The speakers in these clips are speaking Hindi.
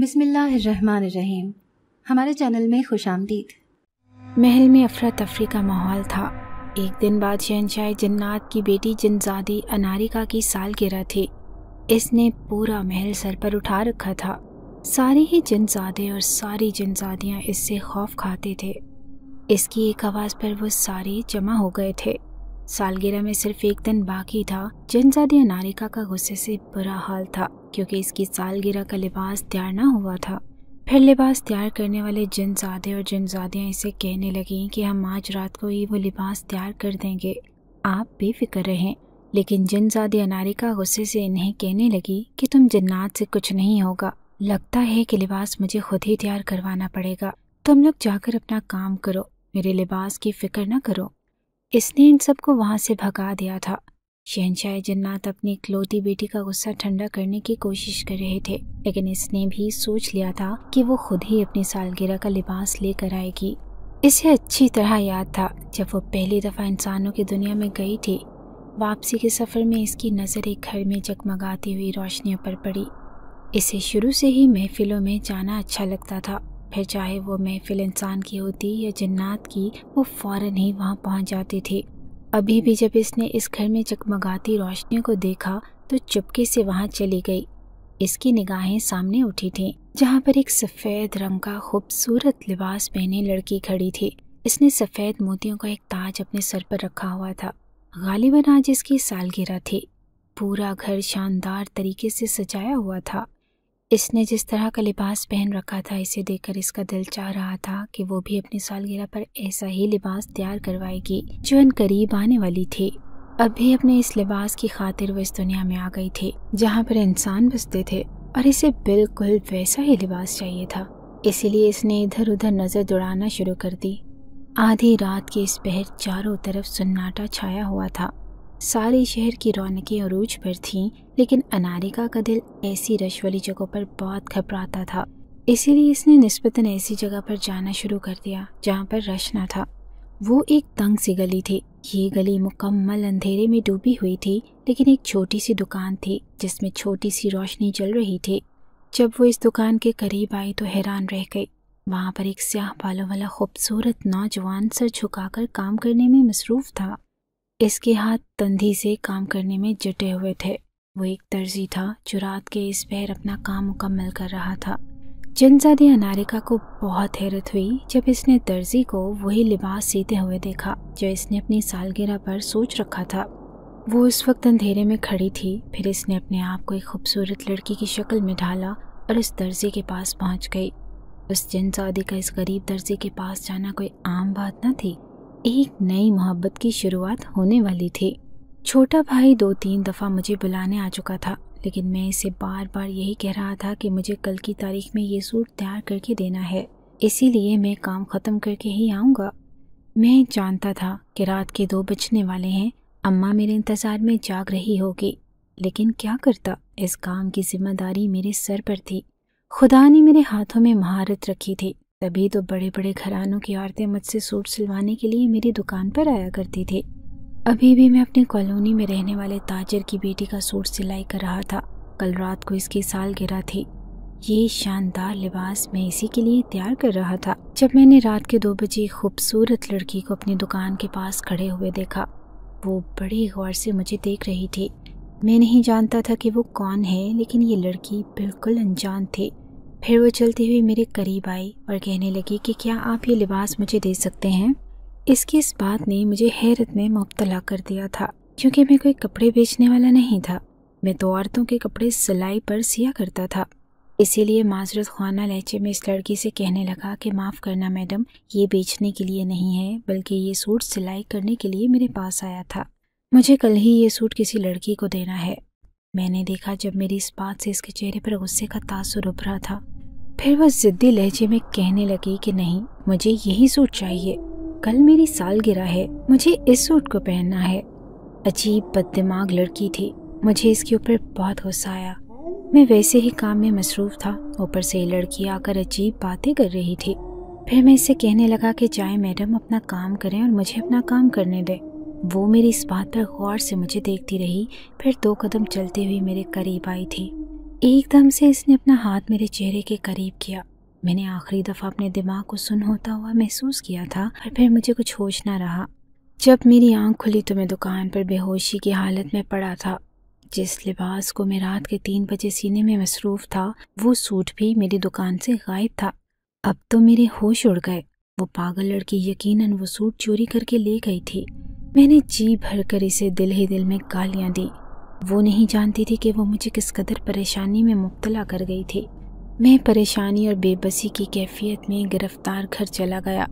बिसमीम हमारे चैनल में खुश आमदीद महल में अफरा तफरी का माहौल था एक दिन बाद शहनशाह जन्नात की बेटी जनजादी अनारिका की साल गिरा थी इसने पूरा महल सर पर उठा रखा था सारे ही जनजादे और सारी जनजादियाँ इससे खौफ खाते थे इसकी एक आवाज़ पर वो सारे जमा हो गए थे सालगिरह में सिर्फ एक दिन बाकी था जनजादी अनारिका का गुस्से से बुरा हाल था क्योंकि इसकी सालगिरह का लिबास तैयार ना हुआ था फिर लिबास तैयार करने वाले जिनजादे और जिनजादियाँ इसे कहने लगीं कि हम आज रात को ही वो लिबास तैयार कर देंगे आप बेफिक्र रहें लेकिन जिनजादी अनारिका गुस्से से इन्हें कहने लगी कि तुम जन्नात से कुछ नहीं होगा लगता है कि लिबास मुझे खुद ही तैयार करवाना पड़ेगा तुम लोग जाकर अपना काम करो मेरे लिबास की फिक्र न करो इसने इन सबको वहाँ से भगा दिया था शहनशाह जन्नात अपनी इकलौती बेटी का गुस्सा ठंडा करने की कोशिश कर रहे थे लेकिन इसने भी सोच लिया था कि वो खुद ही अपनी सालगिरह का लिबास लेकर आएगी इसे अच्छी तरह याद था जब वो पहली दफ़ा इंसानों की दुनिया में गई थी वापसी के सफ़र में इसकी नज़र एक घर में जगमगाती हुई रोशनियों पर पड़ी इसे शुरू से ही महफिलों में जाना अच्छा लगता था फिर चाहे वो महफिल इंसान की होती या जन्नात की वो फौरन ही वहाँ पहुँच जाती थी अभी भी जब इसने इस घर में चकमगाती रोशनी को देखा तो चुपके से वहाँ चली गई इसकी निगाहें सामने उठी थीं, जहाँ पर एक सफ़ेद रंग का खूबसूरत लिबास पहने लड़की खड़ी थी इसने सफ़ेद मोतियों का एक ताज अपने सर पर रखा हुआ था गालिबन आज इसकी सालगिरह थी पूरा घर शानदार तरीके से सजाया हुआ था इसने जिस तरह का लिबास पहन रखा था इसे देखकर इसका दिल चाह रहा था कि वो भी अपनी सालगिरह पर ऐसा ही लिबास तैयार करवाएगी जो इन करीब आने वाली थी अब भी अपने इस लिबास की खातिर वो इस दुनिया में आ गई थी जहाँ पर इंसान बसते थे और इसे बिल्कुल वैसा ही लिबास चाहिए था इसीलिए इसने इधर उधर नज़र दौड़ाना शुरू कर दी आधी रात के इस पहर चारों तरफ सन्नाटा छाया हुआ था सारे शहर की रौनकें अरूज पर थीं लेकिन अनारिका का दिल ऐसी रश वाली जगह पर बहुत घबराता था इसीलिए इसने नस्बता ऐसी जगह पर जाना शुरू कर दिया जहाँ पर रश ना था वो एक तंग सी गली थी ये गली मुकम्मल अंधेरे में डूबी हुई थी लेकिन एक छोटी सी दुकान थी जिसमें छोटी सी रोशनी जल रही थी जब वो इस दुकान के करीब आई तो हैरान रह गई वहाँ पर एक स्याह बालों वाला खूबसूरत नौजवान सर झुकाकर काम करने में मसरूफ़ था इसके हाथ तंधी से काम करने में जुटे हुए थे वो एक दर्जी था जो रात के इस पैर अपना काम मुकम्मल कर रहा था जनजादी अनारिका को बहुत हैरत हुई जब इसने दर्जी को वही लिबास सीते हुए देखा जो इसने अपनी सालगिरह पर सोच रखा था वो उस वक्त अंधेरे में खड़ी थी फिर इसने अपने आप को एक खूबसूरत लड़की की शक्ल में ढाला और उस दर्जी के पास पहुंच गई उस जनजादी का इस गरीब दर्जी के पास जाना कोई आम बात न थी एक नई मोहब्बत की शुरुआत होने वाली थी छोटा भाई दो तीन दफ़ा मुझे बुलाने आ चुका था लेकिन मैं इसे बार बार यही कह रहा था कि मुझे कल की तारीख में ये सूट तैयार करके देना है इसीलिए मैं काम ख़त्म करके ही आऊँगा मैं जानता था कि रात के दो बजने वाले हैं अम्मा मेरे इंतज़ार में जाग रही होगी लेकिन क्या करता इस काम की जिम्मेदारी मेरे सर पर थी खुदा ने मेरे हाथों में महारत रखी थी तभी तो बड़े बड़े घरानों की औरतें मुझसे सूट सिलवाने के लिए मेरी दुकान पर आया करती थी अभी भी मैं अपनी कॉलोनी में रहने वाले ताजर की बेटी का सूट सिलाई कर रहा था कल रात को इसकी साल गिरा थी ये शानदार लिबास मैं इसी के लिए तैयार कर रहा था जब मैंने रात के दो बजे खूबसूरत लड़की को अपनी दुकान के पास खड़े हुए देखा वो बड़े गौर से मुझे देख रही थी मैं नहीं जानता था कि वो कौन है लेकिन ये लड़की बिल्कुल अनजान थी फिर वो चलती हुई मेरे करीब आई और कहने लगी कि क्या आप ये लिबास मुझे दे सकते हैं इसकी इस बात ने मुझे हैरत में मुबतला कर दिया था क्योंकि मैं कोई कपड़े बेचने वाला नहीं था मैं तो औरतों के कपड़े सिलाई पर सिया करता था इसीलिए माजरत खाना लहचे में इस लड़की से कहने लगा कि माफ़ करना मैडम ये बेचने के लिए नहीं है बल्कि ये सूट सिलाई करने के लिए मेरे पास आया था मुझे कल ही ये सूट किसी लड़की को देना है मैंने देखा जब मेरी इस बात से इसके चेहरे पर गुस्से का तासर उभरा था फिर वह ज़िद्दी लहजे में कहने लगी कि नहीं मुझे यही सूट चाहिए कल मेरी सालगिरह है मुझे इस सूट को पहनना है अजीब बददिमाग लड़की थी मुझे इसके ऊपर बहुत गुस्सा आया मैं वैसे ही काम में मसरूफ़ था ऊपर से लड़की आकर अजीब बातें कर रही थी फिर मैं इसे कहने लगा कि जाए मैडम अपना काम करें और मुझे अपना काम करने दें वो मेरी इस बात पर गौर से मुझे देखती रही फिर दो कदम चलते हुए मेरे करीब आई थी एकदम से इसने अपना हाथ मेरे चेहरे के करीब किया मैंने आखिरी दफ़ा अपने दिमाग को सुन होता हुआ महसूस किया था पर फिर मुझे कुछ होश ना रहा जब मेरी आंख खुली तो मैं दुकान पर बेहोशी की हालत में पड़ा था जिस लिबास को मैं रात के तीन बजे सीने में मसरूफ़ था वो सूट भी मेरी दुकान से गायब था अब तो मेरे होश उड़ गए वो पागल लड़की यकीनन वो सूट चोरी करके ले गई थी मैंने जी भर कर इसे दिल ही दिल में गालियाँ दी वो नहीं जानती थी कि वो मुझे किस कदर परेशानी में मुबतला कर गई थी मैं परेशानी और बेबसी की कैफियत में गिरफ्तार घर चला गया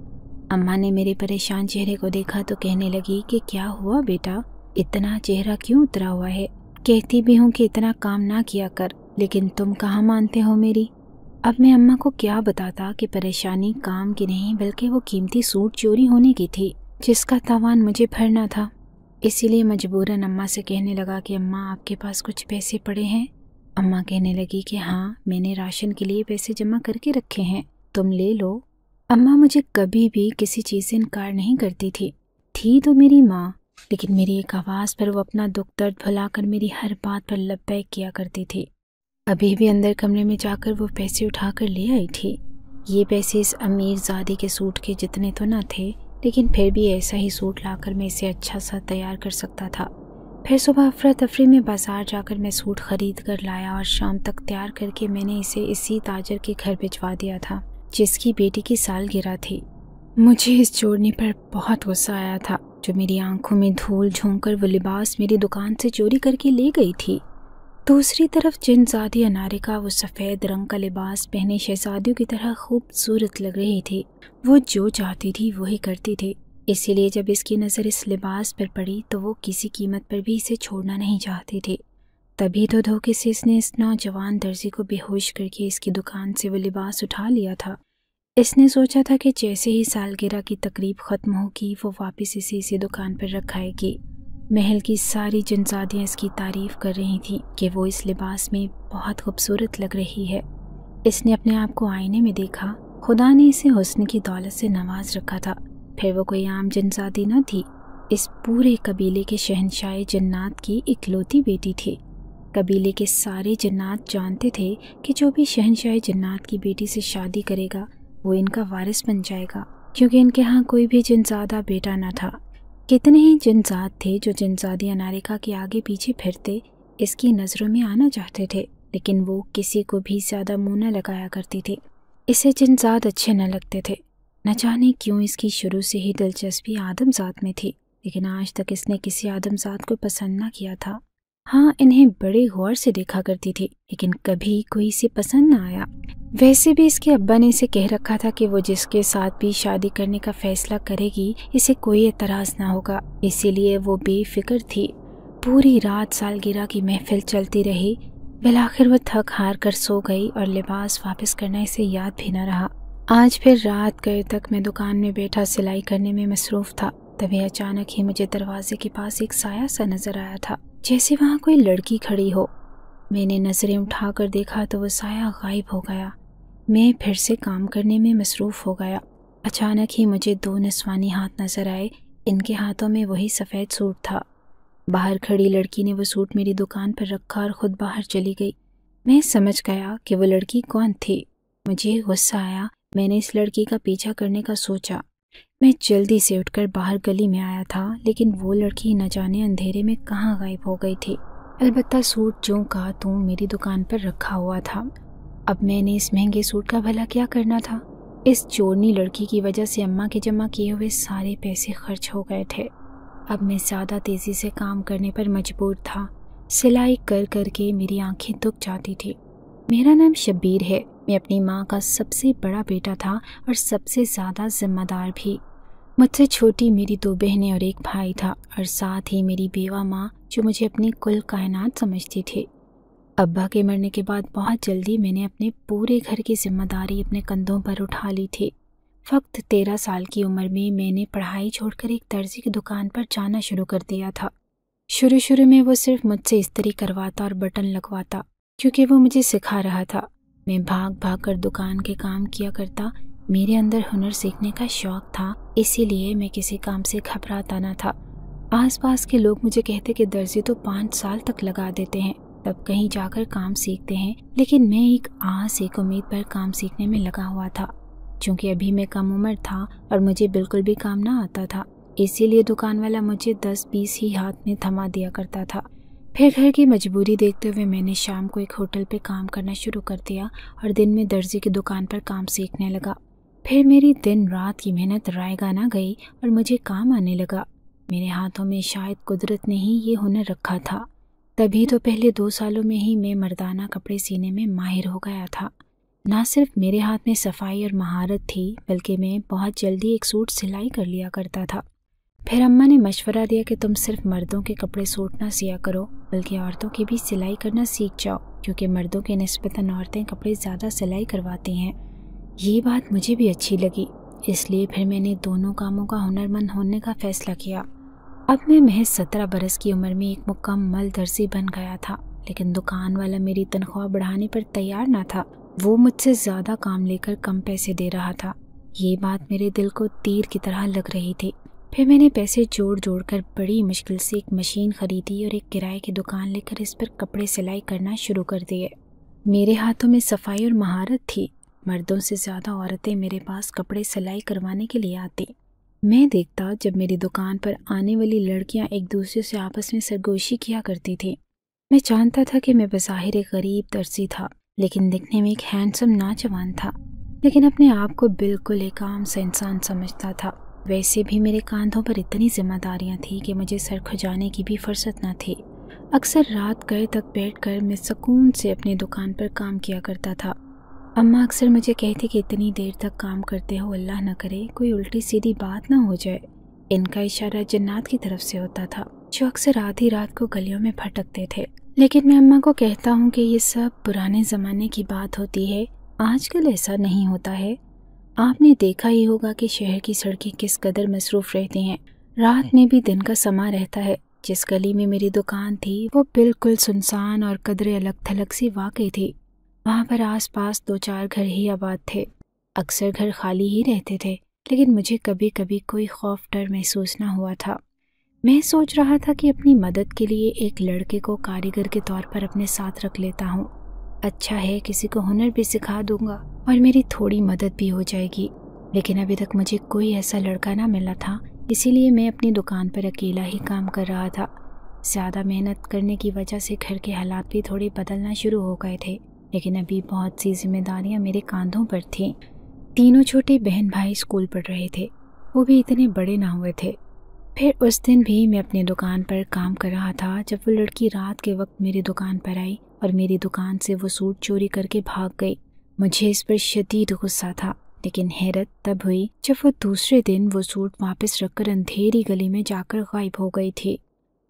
अम्मा ने मेरे परेशान चेहरे को देखा तो कहने लगी कि क्या हुआ बेटा इतना चेहरा क्यों उतरा हुआ है कहती भी हूँ कि इतना काम ना किया कर लेकिन तुम कहाँ मानते हो मेरी अब मैं अम्मा को क्या बताता कि परेशानी काम की नहीं बल्कि वो कीमती सूट चोरी होने की थी जिसका तावान मुझे भरना था इसीलिए मजबूरन अम्मा से कहने लगा कि अम्मा आपके पास कुछ पैसे पड़े हैं अम्मा कहने लगी कि हाँ मैंने राशन के लिए पैसे जमा करके रखे हैं तुम ले लो अम्मा मुझे कभी भी किसी चीज़ से इनकार नहीं करती थी थी तो मेरी माँ लेकिन मेरी एक आवाज़ पर वो अपना दुख दर्द भुला कर मेरी हर बात पर लबैक किया करती थी अभी भी अंदर कमरे में जाकर वो पैसे उठाकर ले आई थी ये पैसे इस अमीर जादी के सूट के जितने तो ना थे लेकिन फिर भी ऐसा ही सूट लाकर मैं इसे अच्छा सा तैयार कर सकता था फिर सुबह अफरा तफरी में बाज़ार जाकर मैं सूट ख़रीद कर लाया और शाम तक तैयार करके मैंने इसे इसी ताजर के घर भिजवा दिया था जिसकी बेटी की साल गिरा थी मुझे इस चोरनी पर बहुत गुस्सा आया था जो मेरी आंखों में धूल झोंक कर वो लिबास मेरी दुकान से चोरी करके ले गई थी दूसरी तरफ जिन अनारे का वो सफ़ेद रंग का लिबास पहने शहजादियों की तरह खूबसूरत लग रही थी वो जो चाहती थी वही करती थी इसीलिए जब इसकी नज़र इस लिबास पर पड़ी तो वो किसी कीमत पर भी इसे छोड़ना नहीं चाहती थी तभी तो धोखे से इसने इस नौजवान दर्जी को बेहोश करके इसकी दुकान से वो लिबास उठा लिया था इसने सोचा था कि जैसे ही सालगिरह की तकरीब ख़त्म होगी वो वापस इसे इसी दुकान पर रखाएगी महल की सारी जनजातियाँ इसकी तारीफ कर रही थीं कि वो इस लिबास में बहुत खूबसूरत लग रही है इसने अपने आप को आईने में देखा खुदा ने इसे हुस्न की दौलत से नवाज रखा था फिर वो कोई आम जनजाति न थी इस पूरे कबीले के शहनशाह जन्नात की इकलौती बेटी थी कबीले के सारे जन्नात जानते थे कि जो भी शहनशाह जन्नात की बेटी से शादी करेगा वो इनका वारिस बन जाएगा क्योंकि इनके यहाँ कोई भी जनजादा बेटा न था कितने ही जिनजात थे जो जिनजादी अनारिका के आगे पीछे फिरते इसकी नज़रों में आना चाहते थे लेकिन वो किसी को भी ज़्यादा मुँह न लगाया करती थी इसे जिनजात अच्छे न लगते थे न जाने क्यों इसकी शुरू से ही दिलचस्पी आदमजात में थी लेकिन आज तक इसने किसी आदमजात को पसंद ना किया था हाँ इन्हें बड़े गौर से देखा करती थी लेकिन कभी कोई इसे पसंद ना आया वैसे भी इसके अब्बा ने इसे कह रखा था कि वो जिसके साथ भी शादी करने का फैसला करेगी इसे कोई एतराज़ ना होगा इसीलिए वो बेफिक्र थी पूरी रात सालगिरह की महफिल चलती रही बिलाखिर वह थक हार कर सो गई और लिबास वापस करना इसे याद भी ना रहा आज फिर रात गए तक मैं दुकान में बैठा सिलाई करने में मसरूफ़ था तभी अचानक ही मुझे दरवाजे के पास एक साया सा नज़र आया था जैसे वहाँ कोई लड़की खड़ी हो मैंने नज़रें उठाकर देखा तो वो साया गायब हो गया मैं फिर से काम करने में मसरूफ़ हो गया अचानक ही मुझे दो नस्वानी हाथ नज़र आए इनके हाथों में वही सफ़ेद सूट था बाहर खड़ी लड़की ने वो सूट मेरी दुकान पर रखा और ख़ुद बाहर चली गई मैं समझ गया कि वो लड़की कौन थी मुझे गुस्सा आया मैंने इस लड़की का पीछा करने का सोचा मैं जल्दी से उठकर बाहर गली में आया था लेकिन वो लड़की न जाने अंधेरे में कहाँ गायब हो गई थी अलबत्ता सूट जो का तू मेरी दुकान पर रखा हुआ था अब मैंने इस महंगे सूट का भला क्या करना था इस चोरनी लड़की की वजह से अम्मा के जमा किए हुए सारे पैसे खर्च हो गए थे अब मैं ज़्यादा तेज़ी से काम करने पर मजबूर था सिलाई कर कर के मेरी आंखें दुख जाती थी मेरा नाम शब्बीर है मैं अपनी माँ का सबसे बड़ा बेटा था और सबसे ज़्यादा जिम्मेदार भी मुझसे छोटी मेरी दो बहनें और एक भाई था और साथ ही मेरी बेवा माँ जो मुझे अपनी कुल कायनात समझती थी अब्बा के मरने के बाद बहुत जल्दी मैंने अपने पूरे घर की जिम्मेदारी अपने कंधों पर उठा ली थी फ़क्त तेरह साल की उम्र में मैंने पढ़ाई छोड़कर एक दर्जी की दुकान पर जाना शुरू कर दिया था शुरू शुरू में वो सिर्फ मुझसे इस्तरी करवाता और बटन लगवाता क्योंकि वो मुझे सिखा रहा था मैं भाग भाग कर दुकान के काम किया करता मेरे अंदर हुनर सीखने का शौक था इसीलिए मैं किसी काम से घबराता ना था आसपास के लोग मुझे कहते कि दर्जी तो पाँच साल तक लगा देते हैं तब कहीं जाकर काम सीखते हैं लेकिन मैं एक आस एक उम्मीद पर काम सीखने में लगा हुआ था क्योंकि अभी मैं कम उम्र था और मुझे बिल्कुल भी काम ना आता था इसीलिए दुकान वाला मुझे दस बीस ही हाथ में थमा दिया करता था फिर घर की मजबूरी देखते हुए मैंने शाम को एक होटल पे काम करना शुरू कर दिया और दिन में दर्जी की दुकान पर काम सीखने लगा फिर मेरी दिन रात की मेहनत रायगा ना गई और मुझे काम आने लगा मेरे हाथों में शायद कुदरत ने ही ये हुनर रखा था तभी तो पहले दो सालों में ही मैं मर्दाना कपड़े सीने में माहिर हो गया था ना सिर्फ मेरे हाथ में सफाई और महारत थी बल्कि मैं बहुत जल्दी एक सूट सिलाई कर लिया करता था फिर अम्मा ने मशवरा दिया कि तुम सिर्फ मर्दों के कपड़े सूट ना सिया करो बल्कि औरतों की भी सिलाई करना सीख जाओ क्योंकि मर्दों के नस्बता औरतें कपड़े ज़्यादा सिलाई करवाती हैं ये बात मुझे भी अच्छी लगी इसलिए फिर मैंने दोनों कामों का हुनरमंद होने का फ़ैसला किया अब मैं महज सत्रह बरस की उम्र में एक मुकम्मल दर्जी बन गया था लेकिन दुकान वाला मेरी तनख्वाह बढ़ाने पर तैयार ना था वो मुझसे ज़्यादा काम लेकर कम पैसे दे रहा था ये बात मेरे दिल को तीर की तरह लग रही थी फिर मैंने पैसे जोड़ जोड़ कर बड़ी मुश्किल से एक मशीन खरीदी और एक किराए की दुकान लेकर इस पर कपड़े सिलाई करना शुरू कर दिए मेरे हाथों में सफाई और महारत थी मर्दों से ज़्यादा औरतें मेरे पास कपड़े सिलाई करवाने के लिए आती मैं देखता जब मेरी दुकान पर आने वाली लड़कियां एक दूसरे से आपस में सरगोशी किया करती थी मैं जानता था कि मैं बज़ाहिर एक गरीब तरसी था लेकिन दिखने में एक हैंडसम नाजवान था लेकिन अपने आप को बिल्कुल एक आम सा इंसान समझता था वैसे भी मेरे कांधों पर इतनी जिम्मेदारियां थी कि मुझे सर खुजाने की भी फुर्सत न थी अक्सर रात गए तक बैठकर मैं सुकून से अपनी दुकान पर काम किया करता था अम्मा अक्सर मुझे कहती कि इतनी देर तक काम करते हो अल्लाह न करे कोई उल्टी सीधी बात ना हो जाए इनका इशारा जन्नात की तरफ से होता था जो अक्सर आधी रात को गलियों में भटकते थे लेकिन मैं अम्मा को कहता हूँ कि ये सब पुराने ज़माने की बात होती है आजकल ऐसा नहीं होता है आपने देखा ही होगा कि शहर की सड़कें किस कदर मसरूफ़ रहती हैं रात में भी दिन का समा रहता है जिस गली में मेरी दुकान थी वो बिल्कुल सुनसान और कदरे अलग थलग सी वाकई थी वहाँ पर आसपास दो चार घर ही आबाद थे अक्सर घर खाली ही रहते थे लेकिन मुझे कभी कभी कोई खौफ डर महसूस ना हुआ था मैं सोच रहा था कि अपनी मदद के लिए एक लड़के को कारीगर के तौर पर अपने साथ रख लेता हूँ अच्छा है किसी को हुनर भी सिखा दूंगा और मेरी थोड़ी मदद भी हो जाएगी लेकिन अभी तक मुझे कोई ऐसा लड़का ना मिला था इसीलिए मैं अपनी दुकान पर अकेला ही काम कर रहा था ज़्यादा मेहनत करने की वजह से घर के हालात भी थोड़े बदलना शुरू हो गए थे लेकिन अभी बहुत सी जिम्मेदारियां मेरे कंधों पर थीं तीनों छोटे बहन भाई स्कूल पढ़ रहे थे वो भी इतने बड़े ना हुए थे फिर उस दिन भी मैं अपनी दुकान पर काम कर रहा था जब वो लड़की रात के वक्त मेरी दुकान पर आई और मेरी दुकान से वो सूट चोरी करके भाग गई मुझे इस पर शदीद गुस्सा था लेकिन हैरत तब हुई जब वो दूसरे दिन वो सूट वापस रखकर अंधेरी गली में जाकर गायब हो गई थी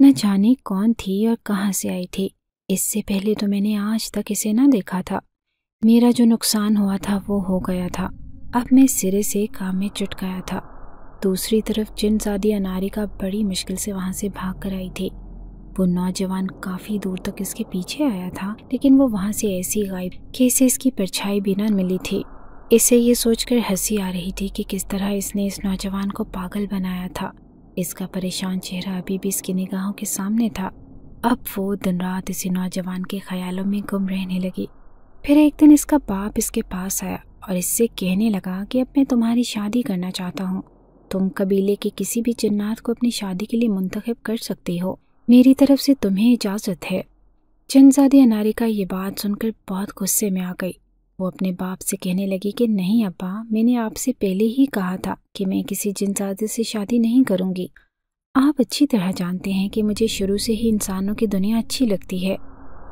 न जाने कौन थी और कहाँ से आई थी इससे पहले तो मैंने आज तक इसे ना देखा था मेरा जो नुकसान हुआ था वो हो गया था अब मैं सिरे से काम में चुट गया था दूसरी तरफ जिन जादी अनारिका बड़ी मुश्किल से वहाँ से भाग कर आई थी वो नौजवान काफ़ी दूर तक इसके पीछे आया था लेकिन वो वहाँ से ऐसी गायब कि इसे इसकी परछाई भी ना मिली थी इसे ये सोचकर हंसी आ रही थी कि किस तरह इसने इस नौजवान को पागल बनाया था इसका परेशान चेहरा अभी भी इसकी निगाहों के सामने था अब वो दिन रात इसी नौजवान के ख्यालों में गुम रहने लगी फिर एक दिन इसका बाप इसके पास आया और इससे कहने लगा कि अब मैं तुम्हारी शादी करना चाहता हूँ तुम कबीले के किसी भी जन्नात को अपनी शादी के लिए मुंतखब कर सकती हो मेरी तरफ से तुम्हें इजाज़त है चंदजादी अनारिका ये बात सुनकर बहुत गुस्से में आ गई वो अपने बाप से कहने लगी कि नहीं अब्बा मैंने आपसे पहले ही कहा था कि मैं किसी जिनजादे से शादी नहीं करूँगी आप अच्छी तरह जानते हैं कि मुझे शुरू से ही इंसानों की दुनिया अच्छी लगती है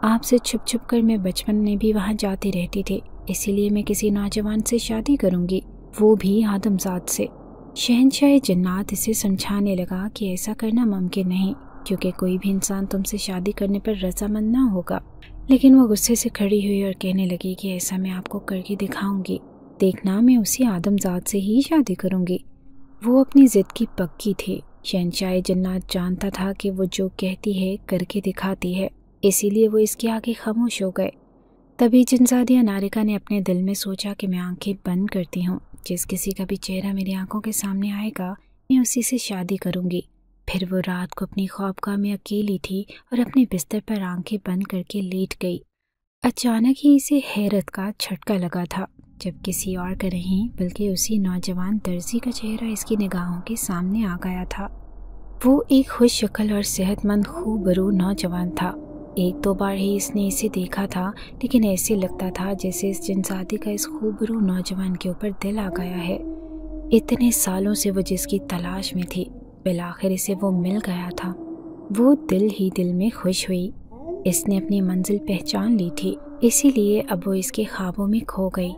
आपसे छुप छुप कर मैं बचपन में भी वहाँ जाती रहती थी इसीलिए मैं किसी नौजवान से शादी करूँगी वो भी आदमजात से शहनशाह जन्नात इसे समझाने लगा कि ऐसा करना मुमकिन नहीं क्योंकि कोई भी इंसान तुमसे शादी करने पर रजामंद ना होगा लेकिन वो गुस्से से खड़ी हुई और कहने लगी कि ऐसा मैं आपको करके दिखाऊंगी देखना मैं उसी आदमजात से ही शादी करूंगी वो अपनी ज़िद की पक्की थी शहनशाह जन्नात जानता था कि वो जो कहती है करके दिखाती है इसीलिए वो इसके आगे खामोश हो गए तभी जिनजादिया नारिका ने अपने दिल में सोचा कि मैं आंखें बंद करती हूँ जिस किसी का भी चेहरा मेरी आंखों के सामने आएगा मैं उसी से शादी करूँगी फिर वो रात को अपनी ख्वाबगाह में अकेली थी और अपने बिस्तर पर आंखें बंद करके लेट गई अचानक ही इसे हैरत का झटका लगा था जब किसी और का नहीं बल्कि उसी नौजवान दर्जी का चेहरा इसकी निगाहों के सामने आ गया था वो एक खुश शक्ल और सेहतमंद खूबरू नौजवान था एक दो बार ही इसने इसे देखा था लेकिन ऐसे लगता था जैसे इस जनजाति का इस खूबरू नौजवान के ऊपर दिल आ गया है इतने सालों से वो जिसकी तलाश में थी बिलाखिर इसे वो मिल गया था वो दिल ही दिल में खुश हुई इसने अपनी मंजिल पहचान ली थी इसीलिए अब वो इसके ख्वाबों में खो गई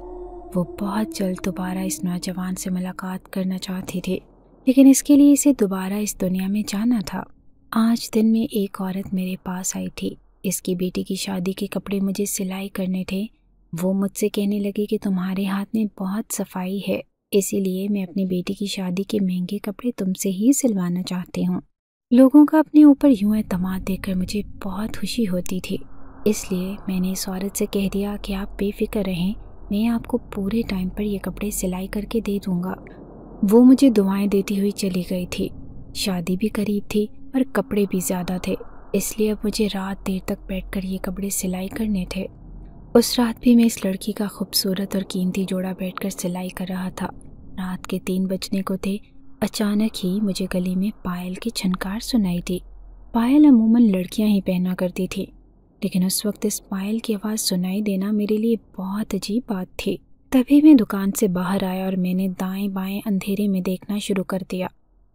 वो बहुत जल्द दोबारा इस नौजवान से मुलाकात करना चाहती थी लेकिन इसके लिए इसे दोबारा इस दुनिया में जाना था आज दिन में एक औरत मेरे पास आई थी इसकी बेटी की शादी के कपड़े मुझे सिलाई करने थे वो मुझसे कहने लगी कि तुम्हारे हाथ में बहुत सफाई है इसीलिए मैं अपनी बेटी की शादी के महंगे कपड़े तुमसे ही सिलवाना चाहती हूँ लोगों का अपने ऊपर यूं अतमाद देखकर मुझे बहुत खुशी होती थी इसलिए मैंने इस औरत से कह दिया कि आप बेफिक्र रहें मैं आपको पूरे टाइम पर ये कपड़े सिलाई करके दे दूँगा वो मुझे दुआएं देती हुई चली गई थी शादी भी करीब थी और कपड़े भी ज़्यादा थे इसलिए अब मुझे रात देर तक बैठकर ये कपड़े सिलाई करने थे उस रात भी मैं इस लड़की का खूबसूरत और कीमती जोड़ा बैठकर सिलाई कर रहा था रात के तीन बजने को थे अचानक ही मुझे गली में पायल की छनकार सुनाई थी पायल अमूमन लड़कियां ही पहना करती थी लेकिन उस वक्त इस पायल की आवाज़ सुनाई देना मेरे लिए बहुत अजीब बात थी तभी मैं दुकान से बाहर आया और मैंने दाएं बाएं अंधेरे में देखना शुरू कर दिया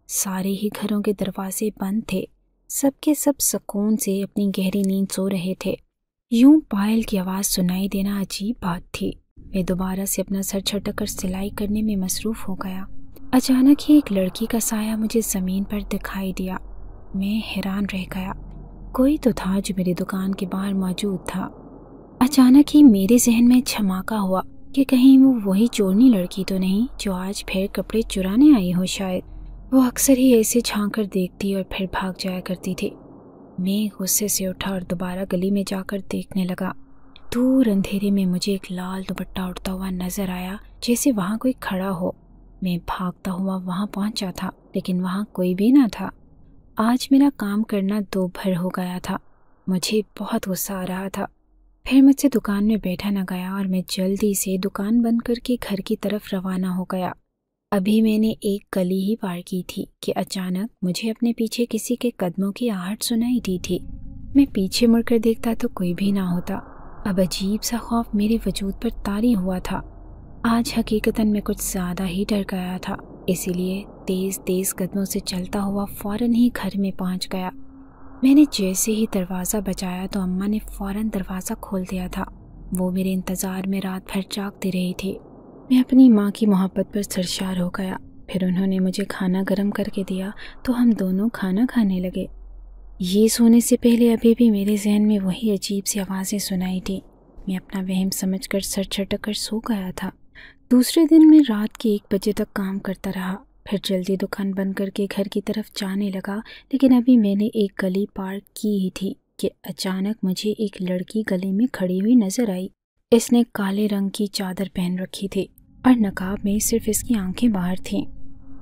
सारे ही घरों के दरवाजे बंद थे सबके सब सुकून से अपनी गहरी नींद सो रहे थे यूं पायल की आवाज़ सुनाई देना अजीब बात थी मैं दोबारा से अपना सर छटक कर सिलाई करने में मसरूफ़ हो गया अचानक ही एक लड़की का साया मुझे ज़मीन पर दिखाई दिया मैं हैरान रह गया कोई तो था जो मेरी दुकान के बाहर मौजूद था अचानक ही मेरे जहन में छमाका हुआ कि कहीं वो वही चोरनी लड़की तो नहीं जो आज फिर कपड़े चुराने आई हो शायद वो अक्सर ही ऐसे झाँक कर देखती और फिर भाग जाया करती थी मैं गुस्से से उठा और दोबारा गली में जाकर देखने लगा दूर अंधेरे में मुझे एक लाल दुपट्टा उठता हुआ नजर आया जैसे वहाँ कोई खड़ा हो मैं भागता हुआ वहाँ पहुँचा था लेकिन वहाँ कोई भी ना था आज मेरा काम करना दोपहर हो गया था मुझे बहुत गुस्सा आ रहा था फिर मुझसे दुकान में बैठा न गया और मैं जल्दी से दुकान बंद करके घर की तरफ रवाना हो गया अभी मैंने एक गली ही पार की थी कि अचानक मुझे अपने पीछे किसी के कदमों की आहट सुनाई दी थी मैं पीछे मुड़कर देखता तो कोई भी ना होता अब अजीब सा खौफ मेरे वजूद पर तारी हुआ था आज हकीकतन मैं कुछ ज़्यादा ही डर गया था इसीलिए तेज तेज कदमों से चलता हुआ फौरन ही घर में पहुंच गया मैंने जैसे ही दरवाज़ा बचाया तो अम्मा ने फौरन दरवाज़ा खोल दिया था वो मेरे इंतज़ार में रात भर जागती रही थी मैं अपनी माँ की मोहब्बत पर सरशार हो गया फिर उन्होंने मुझे खाना गर्म करके दिया तो हम दोनों खाना खाने लगे ये सोने से पहले अभी भी मेरे जहन में वही अजीब सी आवाज़ें सुनाई थी मैं अपना वहम समझ कर सर छटक कर सो गया था दूसरे दिन मैं रात के एक बजे तक काम करता रहा फिर जल्दी दुकान बंद करके घर की तरफ जाने लगा लेकिन अभी मैंने एक गली पार की ही थी कि अचानक मुझे एक लड़की गली में खड़ी हुई नजर आई इसने काले रंग की चादर पहन रखी थी और नकाब में सिर्फ इसकी आंखें बाहर थीं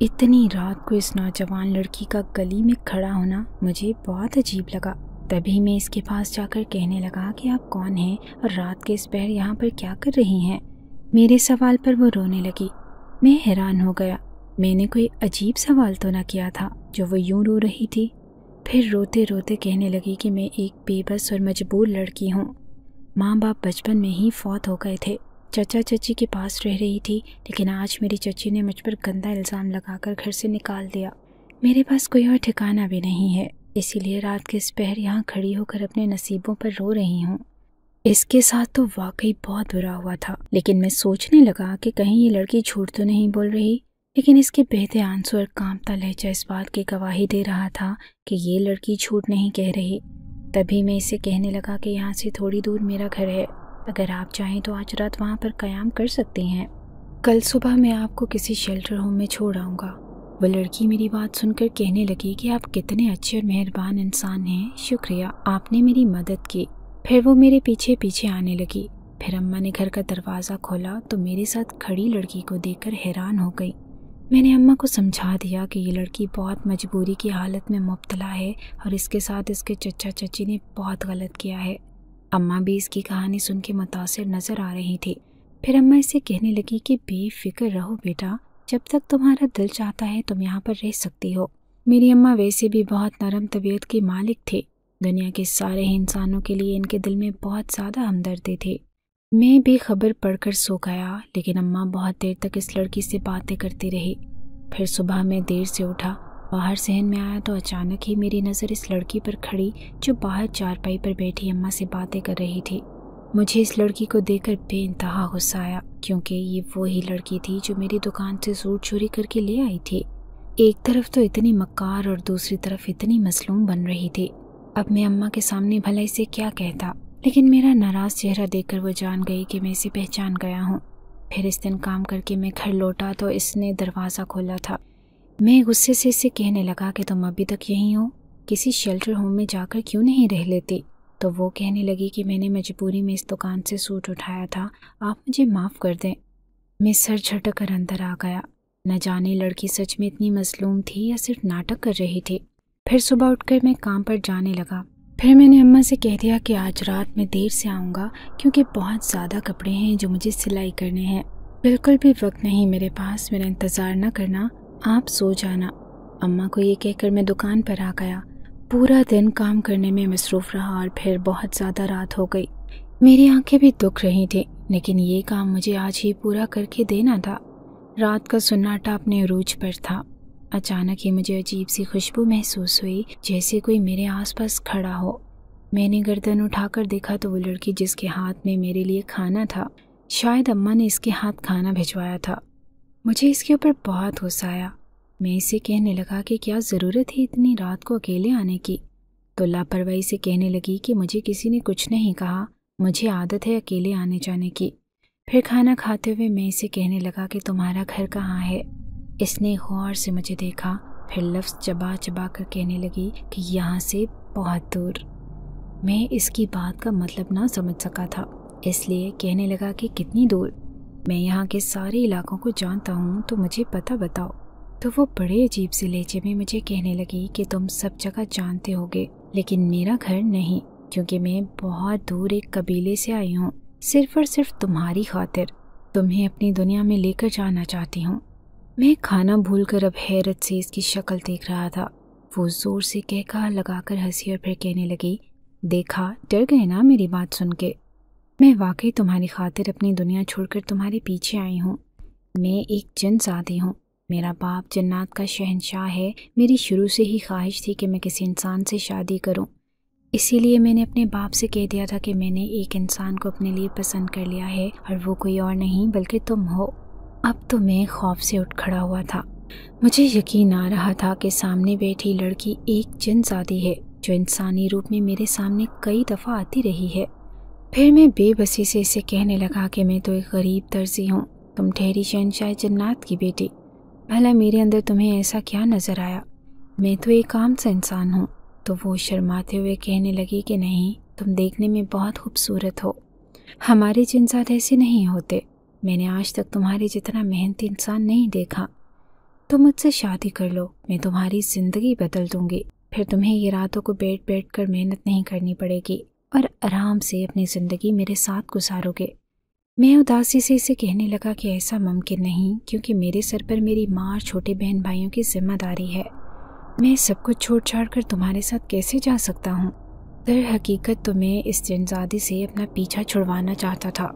इतनी रात को इस नौजवान लड़की का गली में खड़ा होना मुझे बहुत अजीब लगा तभी मैं इसके पास जाकर कहने लगा कि आप कौन हैं और रात के इस पहर यहाँ पर क्या कर रही हैं मेरे सवाल पर वो रोने लगी मैं हैरान हो गया मैंने कोई अजीब सवाल तो ना किया था जो वो यूं रो रही थी फिर रोते रोते कहने लगी कि मैं एक बेबस और मजबूर लड़की हूँ माँ बाप बचपन में ही फौत हो गए थे चचा चची के पास रह रही थी लेकिन आज मेरी चची ने मुझ पर गंदा इल्ज़ाम लगाकर घर से निकाल दिया मेरे पास कोई और ठिकाना भी नहीं है इसीलिए रात के इस पहर यहाँ खड़ी होकर अपने नसीबों पर रो रही हूँ इसके साथ तो वाकई बहुत बुरा हुआ था लेकिन मैं सोचने लगा कि कहीं ये लड़की झूठ तो नहीं बोल रही लेकिन इसके बेहते आंसू और कामता लहजा इस बात की गवाही दे रहा था कि ये लड़की झूठ नहीं कह रही तभी मैं इसे कहने लगा कि यहाँ से थोड़ी दूर मेरा घर है अगर आप चाहें तो आज रात वहाँ पर क़याम कर सकती हैं कल सुबह मैं आपको किसी शेल्टर होम में छोड़ आऊँगा वह लड़की मेरी बात सुनकर कहने लगी कि आप कितने अच्छे और मेहरबान इंसान हैं शुक्रिया आपने मेरी मदद की फिर वो मेरे पीछे पीछे आने लगी फिर अम्मा ने घर का दरवाज़ा खोला तो मेरे साथ खड़ी लड़की को देखकर हैरान हो गई मैंने अम्मा को समझा दिया कि ये लड़की बहुत मजबूरी की हालत में मुबतला है और इसके साथ इसके चचा चची ने बहुत गलत किया है अम्मा भी इसकी कहानी सुन के मुतासर नज़र आ रही थी फिर अम्मा इसे कहने लगी कि बेफिक्र रहो बेटा जब तक तुम्हारा दिल चाहता है तुम यहाँ पर रह सकती हो मेरी अम्मा वैसे भी बहुत नरम तबीयत के मालिक थे दुनिया के सारे इंसानों के लिए इनके दिल में बहुत ज़्यादा हमदर्दी थी मैं भी खबर पढ़कर सो गया लेकिन अम्मा बहुत देर तक इस लड़की से बातें करती रही फिर सुबह मैं देर से उठा बाहर सहन में आया तो अचानक ही मेरी नज़र इस लड़की पर खड़ी जो बाहर चारपाई पर बैठी अम्मा से बातें कर रही थी मुझे इस लड़की को देखकर बेानतहा गुस्सा आया क्योंकि ये वो ही लड़की थी जो मेरी दुकान से सूट चोरी करके ले आई थी एक तरफ तो इतनी मक्कार और दूसरी तरफ इतनी मसलूम बन रही थी अब मैं अम्मा के सामने भला इसे क्या कहता लेकिन मेरा नाराज़ चेहरा देखकर वो जान गई कि मैं इसे पहचान गया हूँ फिर इस दिन काम करके मैं घर लौटा तो इसने दरवाज़ा खोला था मैं गुस्से से इसे कहने लगा कि तुम अभी तक यहीं हो किसी शेल्टर होम में जाकर क्यों नहीं रह लेती तो वो कहने लगी कि मैंने मजबूरी में इस दुकान से सूट उठाया था आप मुझे माफ़ कर दें मैं सर झटक कर अंदर आ गया न जाने लड़की सच में इतनी मजलूम थी या सिर्फ नाटक कर रही थी फिर सुबह उठकर मैं काम पर जाने लगा फिर मैंने अम्मा से कह दिया कि आज रात में देर से आऊँगा क्योंकि बहुत ज़्यादा कपड़े हैं जो मुझे सिलाई करने हैं बिल्कुल भी वक्त नहीं मेरे पास मेरा इंतज़ार न करना आप सो जाना अम्मा को ये कहकर मैं दुकान पर आ गया पूरा दिन काम करने में मसरूफ़ रहा और फिर बहुत ज़्यादा रात हो गई मेरी आंखें भी दुख रही थी लेकिन ये काम मुझे आज ही पूरा करके देना था रात का सन्नाटा अपने अरूज पर था अचानक ही मुझे अजीब सी खुशबू महसूस हुई जैसे कोई मेरे आसपास खड़ा हो मैंने गर्दन उठाकर देखा तो वो लड़की जिसके हाथ में मेरे लिए खाना था शायद अम्मा ने इसके हाथ खाना भिजवाया था मुझे इसके ऊपर बहुत गुस्सा आया मैं इसे कहने लगा कि क्या ज़रूरत है इतनी रात को अकेले आने की तो लापरवाही से कहने लगी कि मुझे किसी ने कुछ नहीं कहा मुझे आदत है अकेले आने जाने की फिर खाना खाते हुए मैं इसे कहने लगा कि तुम्हारा घर कहाँ है इसने गौर से मुझे देखा फिर लफ्ज़ चबा चबा कर कहने लगी कि यहाँ से बहुत दूर मैं इसकी बात का मतलब ना समझ सका था इसलिए कहने लगा कि कितनी दूर मैं यहाँ के सारे इलाकों को जानता हूँ तो मुझे पता बताओ तो वो बड़े अजीब से लेचे में मुझे कहने लगी कि तुम सब जगह जानते होगे लेकिन मेरा घर नहीं क्योंकि मैं बहुत दूर एक कबीले से आई हूँ सिर्फ और सिर्फ तुम्हारी खातिर तुम्हें अपनी दुनिया में लेकर जाना चाहती हूँ मैं खाना भूलकर अब हैरत से इसकी शक्ल देख रहा था वो जोर से कहका लगाकर हंसी और फिर कहने लगी देखा डर गए ना मेरी बात सुन के मैं वाकई तुम्हारी खातिर अपनी दुनिया छोड़कर तुम्हारे पीछे आई हूँ मैं एक जन साधी हूँ मेरा बाप जन्नात का शहनशाह है मेरी शुरू से ही ख्वाहिश थी कि मैं किसी इंसान से शादी करूँ इसीलिए मैंने अपने बाप से कह दिया था कि मैंने एक इंसान को अपने लिए पसंद कर लिया है और वो कोई और नहीं बल्कि तुम हो अब तो मैं खौफ से उठ खड़ा हुआ था मुझे यकीन आ रहा था कि सामने बैठी लड़की एक जिन जाती है जो इंसानी रूप में मेरे सामने कई दफ़ा आती रही है फिर मैं बेबसी से इसे कहने लगा कि मैं तो एक गरीब दर्जी हूँ तुम ठहरी शहनशाह जन्नात की बेटी भला मेरे अंदर तुम्हें ऐसा क्या नज़र आया मैं तो एक आम सा इंसान हूँ तो वो शर्माते हुए कहने लगी कि नहीं तुम देखने में बहुत खूबसूरत हो हमारे जिनसाद ऐसे नहीं होते मैंने आज तक तुम्हारे जितना मेहनती इंसान नहीं देखा तुम मुझसे शादी कर लो मैं तुम्हारी ज़िंदगी बदल दूंगी फिर तुम्हें ये रातों को बैठ बैठ कर मेहनत नहीं करनी पड़ेगी और आराम से अपनी ज़िंदगी मेरे साथ गुजारोगे मैं उदासी से इसे कहने लगा कि ऐसा मुमकिन नहीं क्योंकि मेरे सर पर मेरी माँ और छोटे बहन भाइयों की जिम्मेदारी है मैं सब कुछ छोड़ छाड़ कर तुम्हारे साथ कैसे जा सकता हूँ दर हकीकत तो मैं इस जनजादी से अपना पीछा छुड़वाना चाहता था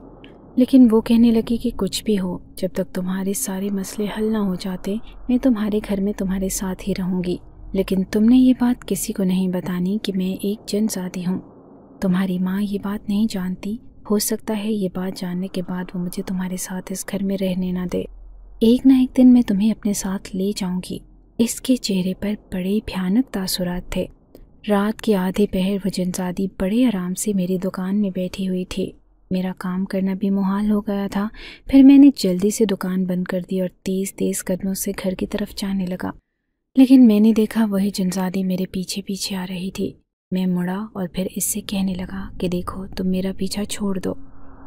लेकिन वो कहने लगी कि कुछ भी हो जब तक तुम्हारे सारे मसले हल ना हो जाते मैं तुम्हारे घर में तुम्हारे साथ ही रहूँगी लेकिन तुमने ये बात किसी को नहीं बतानी कि मैं एक जनजाति हूँ तुम्हारी माँ ये बात नहीं जानती हो सकता है ये बात जानने के बाद वो मुझे तुम्हारे साथ इस घर में रहने ना दे एक ना एक दिन मैं तुम्हें अपने साथ ले जाऊंगी इसके चेहरे पर बड़े भयानक तासुरात थे रात के आधे पहर वो जनजादी बड़े आराम से मेरी दुकान में बैठी हुई थी मेरा काम करना भी मुहाल हो गया था फिर मैंने जल्दी से दुकान बंद कर दी और तेज़ तेज़ कदमों से घर की तरफ जाने लगा लेकिन मैंने देखा वही जनजादी मेरे पीछे पीछे आ रही थी मैं मुड़ा और फिर इससे कहने लगा कि देखो तुम मेरा पीछा छोड़ दो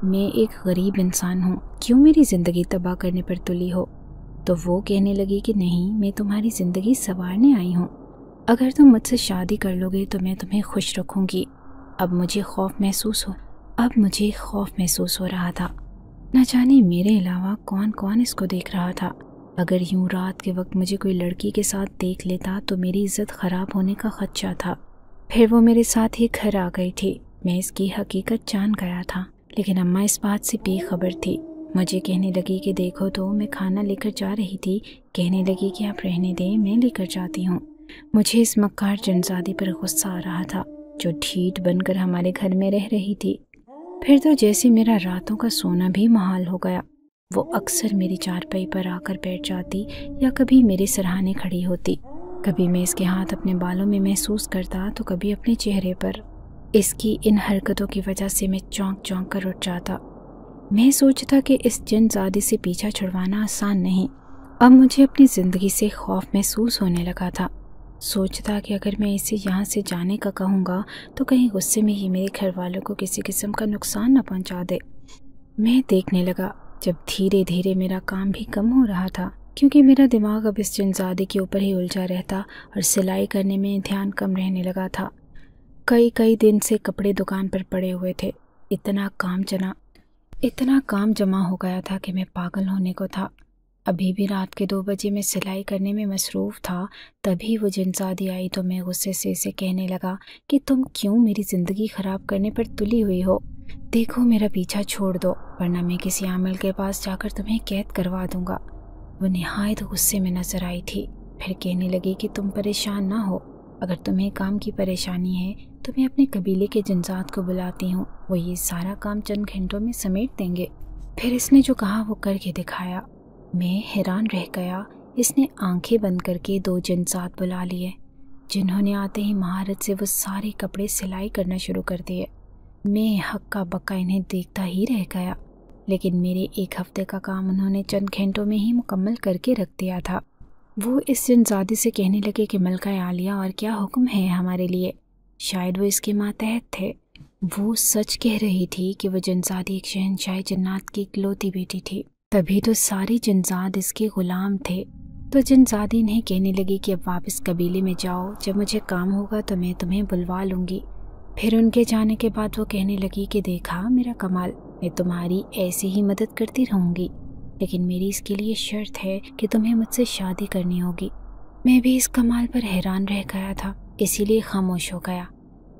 मैं एक गरीब इंसान हूँ क्यों मेरी ज़िंदगी तबाह करने पर तुली हो तो वो कहने लगी कि नहीं मैं तुम्हारी ज़िंदगी संवारने आई हूँ अगर तुम मुझसे शादी कर लोगे तो मैं तुम्हें खुश रखूँगी अब मुझे खौफ महसूस हो अब मुझे खौफ महसूस हो रहा था न जाने मेरे अलावा कौन कौन इसको देख रहा था अगर यूं रात के वक्त मुझे कोई लड़की के साथ देख लेता तो मेरी इज्जत ख़राब होने का खदशा था फिर वो मेरे साथ ही घर आ गई थी मैं इसकी हकीकत जान गया था लेकिन अम्मा इस बात से बेखबर थी मुझे कहने लगी कि देखो तो मैं खाना लेकर जा रही थी कहने लगी कि आप रहने दें मैं लेकर जाती हूँ मुझे इस मक्कार जनजादी पर गुस्सा आ रहा था जो ढीठ बनकर हमारे घर में रह रही थी फिर तो जैसे मेरा रातों का सोना भी महाल हो गया वो अक्सर मेरी चारपाई पर आकर बैठ जाती या कभी मेरे सराहने खड़ी होती कभी मैं इसके हाथ अपने बालों में महसूस करता तो कभी अपने चेहरे पर इसकी इन हरकतों की वजह से मैं चौंक चौंक कर उठ जाता मैं सोचता कि इस जिन जनजादी से पीछा छुड़वाना आसान नहीं अब मुझे अपनी ज़िंदगी से खौफ महसूस होने लगा था सोचता कि अगर मैं इसे यहाँ से जाने का कहूँगा तो कहीं गुस्से में ही मेरे घर वालों को किसी किस्म का नुकसान न पहुँचा दे मैं देखने लगा जब धीरे धीरे मेरा काम भी कम हो रहा था क्योंकि मेरा दिमाग अब इस जिनजादे के ऊपर ही उलझा रहता और सिलाई करने में ध्यान कम रहने लगा था कई कई दिन से कपड़े दुकान पर पड़े हुए थे इतना काम जना इतना काम जमा हो गया था कि मैं पागल होने को था अभी भी रात के दो बजे में सिलाई करने में मसरूफ़ था तभी वो जिनसादी आई तो मैं गुस्से से इसे कहने लगा कि तुम क्यों मेरी ज़िंदगी ख़राब करने पर तुली हुई हो देखो मेरा पीछा छोड़ दो वरना मैं किसी आमल के पास जाकर तुम्हें कैद करवा दूंगा वो नहायत गुस्से में नज़र आई थी फिर कहने लगी कि तुम परेशान ना हो अगर तुम्हें काम की परेशानी है तो मैं अपने कबीले के जनजात को बुलाती हूँ वो ये सारा काम चंद घंटों में समेट देंगे फिर इसने जो कहा वो करके दिखाया मैं हैरान रह गया इसने आंखें बंद करके दो जिनसात बुला लिए जिन्होंने आते ही महारत से वो सारे कपड़े सिलाई करना शुरू कर दिए मैं हक्का बक्का इन्हें देखता ही रह गया लेकिन मेरे एक हफ्ते का काम उन्होंने चंद घंटों में ही मुकम्मल करके रख दिया था वो इस जनजादी से कहने लगे कि मलका आलिया और क्या हुक्म है हमारे लिए शायद वो इसके मातहत थे वो सच कह रही थी कि वो जनजादी एक शहनशाह जन्नात की इकलौती बेटी थी तभी तो सारी जिनजाद इसके गुलाम थे तो जिनजाद इन्हें कहने लगी कि अब वापस कबीले में जाओ जब मुझे काम होगा तो मैं तुम्हें बुलवा लूंगी फिर उनके जाने के बाद वो कहने लगी कि देखा मेरा कमाल मैं तुम्हारी ऐसे ही मदद करती रहूँगी लेकिन मेरी इसके लिए शर्त है कि तुम्हें मुझसे शादी करनी होगी मैं भी इस कमाल पर हैरान रह गया था इसीलिए खामोश हो गया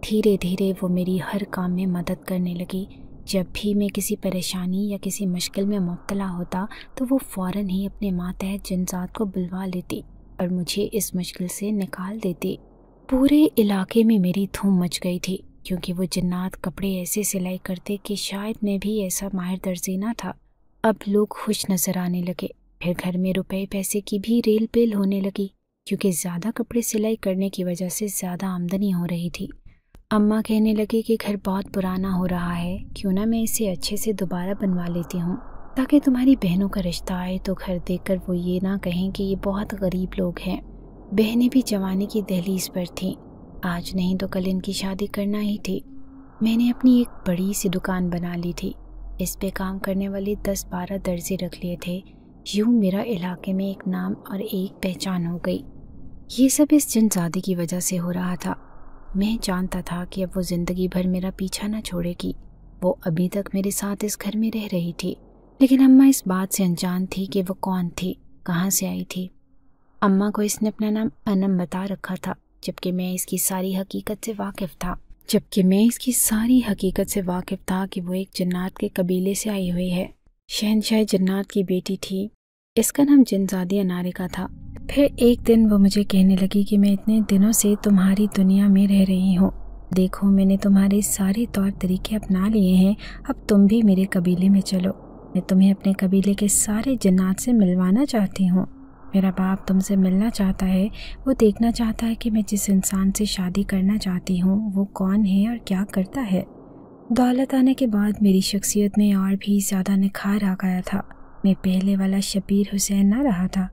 धीरे धीरे वो मेरी हर काम में मदद करने लगी जब भी मैं किसी परेशानी या किसी मुश्किल में मुबतला होता तो वो फ़ौर ही अपने मातहत जनजात को बुलवा लेती और मुझे इस मुश्किल से निकाल देती पूरे इलाके में मेरी धूम मच गई थी क्योंकि वो जन्नात कपड़े ऐसे सिलाई करते कि शायद मैं भी ऐसा माहिर दर्जी ना था अब लोग खुश नज़र आने लगे फिर घर में रुपए पैसे की भी रेल पेल होने लगी क्योंकि ज़्यादा कपड़े सिलाई करने की वजह से ज़्यादा आमदनी हो रही थी अम्मा कहने लगी कि घर बहुत पुराना हो रहा है क्यों ना मैं इसे अच्छे से दोबारा बनवा लेती हूँ ताकि तुम्हारी बहनों का रिश्ता आए तो घर देखकर वो ये ना कहें कि ये बहुत गरीब लोग हैं बहनें भी जवानी की दहलीज पर थीं आज नहीं तो कल इनकी शादी करना ही थी मैंने अपनी एक बड़ी सी दुकान बना ली थी इस पे काम करने वाले दस बारह दर्जे रख लिए थे यूँ मेरा इलाके में एक नाम और एक पहचान हो गई ये सब इस जनजाति की वजह से हो रहा था मैं जानता था कि अब वो ज़िंदगी भर मेरा पीछा ना छोड़ेगी वो अभी तक मेरे साथ इस घर में रह रही थी लेकिन अम्मा इस बात से अनजान थी कि वो कौन थी कहाँ से आई थी अम्मा को इसने अपना नाम अनम बता रखा था जबकि मैं इसकी सारी हकीकत से वाकिफ़ था जबकि मैं इसकी सारी हकीकत से वाकिफ़ था कि वो एक जन्नात के कबीले से आई हुई है शहनशाह जन्नात की बेटी थी इसका नाम जिनजादी अनारिका था फिर एक दिन वो मुझे कहने लगी कि मैं इतने दिनों से तुम्हारी दुनिया में रह रही हूँ देखो मैंने तुम्हारे सारे तौर तरीके अपना लिए हैं अब तुम भी मेरे कबीले में चलो मैं तुम्हें अपने कबीले के सारे जन्नात से मिलवाना चाहती हूँ मेरा बाप तुमसे मिलना चाहता है वो देखना चाहता है कि मैं जिस इंसान से शादी करना चाहती हूँ वो कौन है और क्या करता है दौलत आने के बाद मेरी शख्सियत में और भी ज़्यादा निखार आ गया था मैं पहले वाला शबीर हुसैन ना रहा था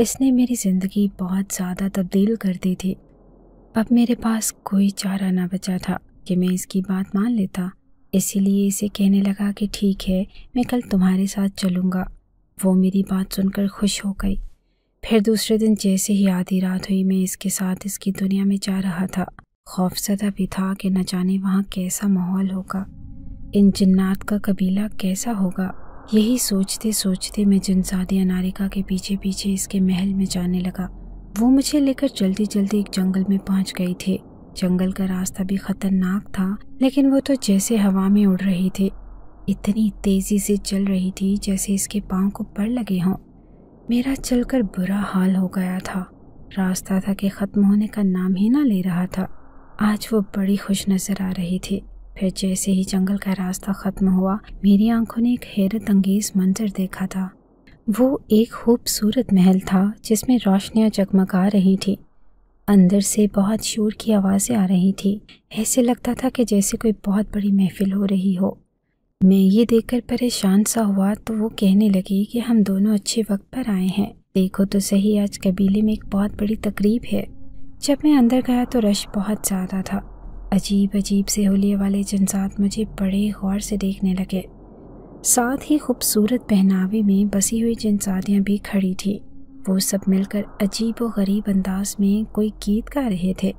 इसने मेरी ज़िंदगी बहुत ज़्यादा तब्दील कर दी थी अब मेरे पास कोई चारा ना बचा था कि मैं इसकी बात मान लेता इसीलिए इसे कहने लगा कि ठीक है मैं कल तुम्हारे साथ चलूँगा वो मेरी बात सुनकर खुश हो गई फिर दूसरे दिन जैसे ही आधी रात हुई मैं इसके साथ इसकी दुनिया में जा रहा था खौफजदा भी था कि न जाने वहाँ कैसा माहौल होगा इन जन्नात का कबीला कैसा होगा यही सोचते सोचते मैं जनसादी अनारिका के पीछे पीछे इसके महल में जाने लगा वो मुझे लेकर जल्दी जल्दी एक जंगल में पहुंच गई थी जंगल का रास्ता भी खतरनाक था लेकिन वो तो जैसे हवा में उड़ रही थी इतनी तेजी से चल रही थी जैसे इसके पाँव को पड़ लगे हों मेरा चलकर बुरा हाल हो गया था रास्ता था कि ख़त्म होने का नाम ही ना ले रहा था आज वो बड़ी खुश नज़र आ रही थी फिर जैसे ही जंगल का रास्ता ख़त्म हुआ मेरी आंखों ने एक हैरत अंगेज मंजर देखा था वो एक खूबसूरत महल था जिसमें रोशनियां जगमगा रही थी अंदर से बहुत शोर की आवाज़ें आ रही थी ऐसे लगता था कि जैसे कोई बहुत बड़ी महफिल हो रही हो मैं ये देखकर परेशान सा हुआ तो वो कहने लगी कि हम दोनों अच्छे वक्त पर आए हैं देखो तो सही आज कबीले में एक बहुत बड़ी तकरीब है जब मैं अंदर गया तो रश बहुत ज़्यादा था अजीब अजीब से होलिये वाले जनसात मुझे बड़े गौर से देखने लगे साथ ही खूबसूरत पहनावे में बसी हुई जनसातियाँ भी खड़ी थी वो सब मिलकर अजीब व गरीब अंदाज में कोई गीत गा रहे थे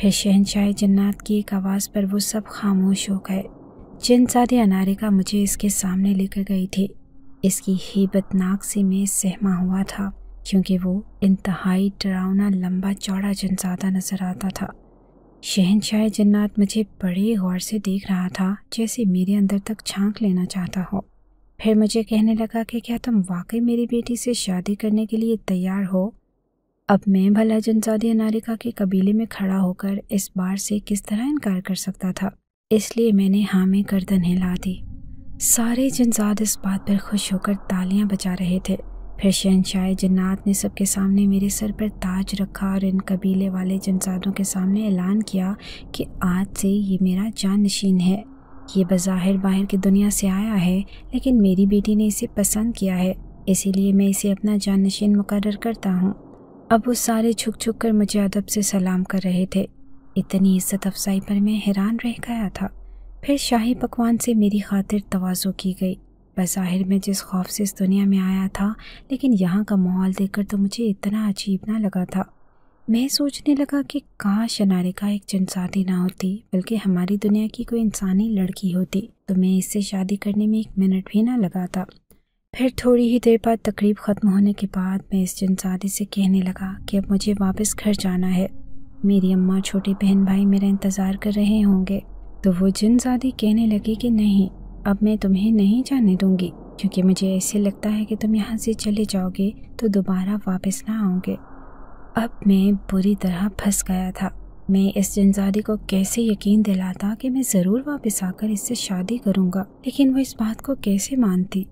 फिर शहनशाह जन्नात की एक आवाज़ पर वो सब खामोश हो गए जिन अनारे अनारिका मुझे इसके सामने लेकर गई थी इसकी नाक से मैं सहमा हुआ था क्योंकि वो इंतहाई डरावना लंबा चौड़ा जनसादा नज़र आता था शहनशाह जन्नात मुझे बड़े गौर से देख रहा था जैसे मेरे अंदर तक छांक लेना चाहता हो फिर मुझे कहने लगा कि क्या तुम वाकई मेरी बेटी से शादी करने के लिए तैयार हो अब मैं भला जनजादी अनारिका के कबीले में खड़ा होकर इस बार से किस तरह इनकार कर सकता था इसलिए मैंने हाँ में गर्दन हिला दी सारे जनजाद इस बात पर खुश होकर तालियां बजा रहे थे फिर शहनशाह जन्नात ने सबके सामने मेरे सर पर ताज रखा और इन कबीले वाले जनसादों के सामने ऐलान किया कि आज से ये मेरा जानशीन है ये बज़ाहिर बाहर की दुनिया से आया है लेकिन मेरी बेटी ने इसे पसंद किया है इसीलिए मैं इसे अपना जानशीन मुकर करता हूँ अब वो सारे छुक छुक कर मुझे अदब से सलाम कर रहे थे इतनी इज्जत अफजाई पर मैं हैरान रह गया था फिर शाही पकवान से मेरी खातिर तोज़ो की गई बज़ाहिर में जिस खौफ से इस दुनिया में आया था लेकिन यहाँ का माहौल देखकर तो मुझे इतना अजीब ना लगा था मैं सोचने लगा कि काश का एक जनसादी ना होती बल्कि हमारी दुनिया की कोई इंसानी लड़की होती तो मैं इससे शादी करने में एक मिनट भी ना लगा था फिर थोड़ी ही देर बाद तकरीब ख़त्म होने के बाद मैं इस जनसादी से कहने लगा कि अब मुझे वापस घर जाना है मेरी अम्मा छोटी बहन भाई मेरा इंतज़ार कर रहे होंगे तो वो जिनसादी कहने लगी कि नहीं अब मैं तुम्हें नहीं जाने दूंगी क्योंकि मुझे ऐसे लगता है कि तुम यहाँ से चले जाओगे तो दोबारा वापस ना आओगे अब मैं बुरी तरह फंस गया था मैं इस जंजारी को कैसे यकीन दिलाता कि मैं ज़रूर वापस आकर इससे शादी करूँगा लेकिन वो इस बात को कैसे मानती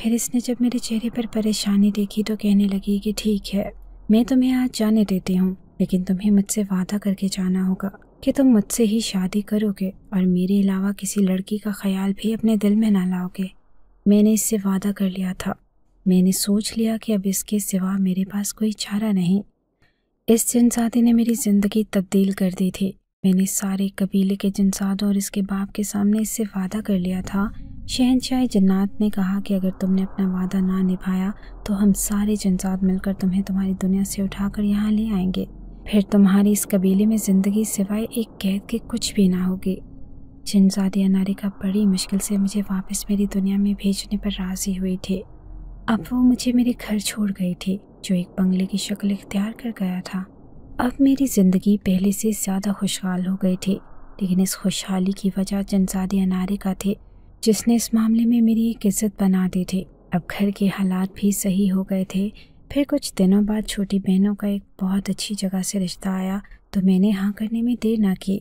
फिर इसने जब मेरे चेहरे पर परेशानी देखी तो कहने लगी कि ठीक है मैं तुम्हें आज जाने देती हूँ लेकिन तुम्हें मुझसे वादा करके जाना होगा कि तुम मुझसे ही शादी करोगे और मेरे अलावा किसी लड़की का ख्याल भी अपने दिल में ना लाओगे मैंने इससे वादा कर लिया था मैंने सोच लिया कि अब इसके सिवा मेरे पास कोई चारा नहीं इस जिनसादी ने मेरी ज़िंदगी तब्दील कर दी थी मैंने सारे कबीले के जनसादों और इसके बाप के सामने इससे वादा कर लिया था शहनशाह जन्नात ने कहा कि अगर तुमने अपना वादा ना निभाया तो हम सारे जनसाद मिलकर तुम्हें तुम्हारी दुनिया से उठाकर यहाँ ले आएंगे फिर तुम्हारी इस कबीले में ज़िंदगी सिवाय एक कैद के कुछ भी ना होगी अनारे का बड़ी मुश्किल से मुझे वापस मेरी दुनिया में भेजने पर राज़ी हुई थी अब वो मुझे मेरे घर छोड़ गई थी जो एक बंगले की शक्ल इख्तियार कर गया था अब मेरी ज़िंदगी पहले से ज़्यादा खुशहाल हो गई थी लेकिन इस खुशहाली की वजह अनारे का थे जिसने इस मामले में मेरी एक इज्जत बना दी थी अब घर के हालात भी सही हो गए थे फिर कुछ दिनों बाद छोटी बहनों का एक बहुत अच्छी जगह से रिश्ता आया तो मैंने हाँ करने में देर ना की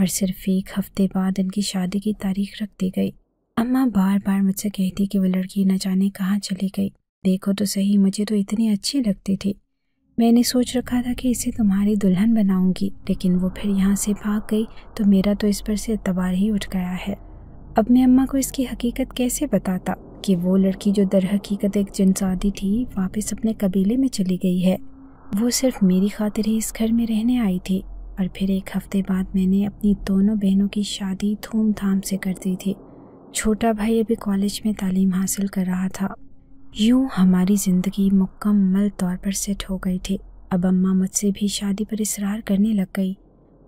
और सिर्फ एक हफ्ते बाद उनकी शादी की तारीख रख दी गई अम्मा बार बार मुझसे कहती कि वो लड़की न जाने कहाँ चली गई देखो तो सही मुझे तो इतनी अच्छी लगती थी मैंने सोच रखा था कि इसे तुम्हारी दुल्हन बनाऊंगी लेकिन वो फिर यहाँ से भाग गई तो मेरा तो इस पर से अतबार ही उठ गया है अब मैं अम्मा को इसकी हकीकत कैसे बताता कि वो लड़की जो दर हकीकत एक जिनसादी थी वापस अपने कबीले में चली गई है वो सिर्फ मेरी खातिर ही इस घर में रहने आई थी और फिर एक हफ्ते बाद मैंने अपनी दोनों बहनों की शादी धूमधाम से कर दी थी छोटा भाई अभी कॉलेज में तालीम हासिल कर रहा था यूं हमारी ज़िंदगी मुकम्मल तौर पर सेट हो गई थी अब अम्मा मुझसे भी शादी पर इसरार करने लग गई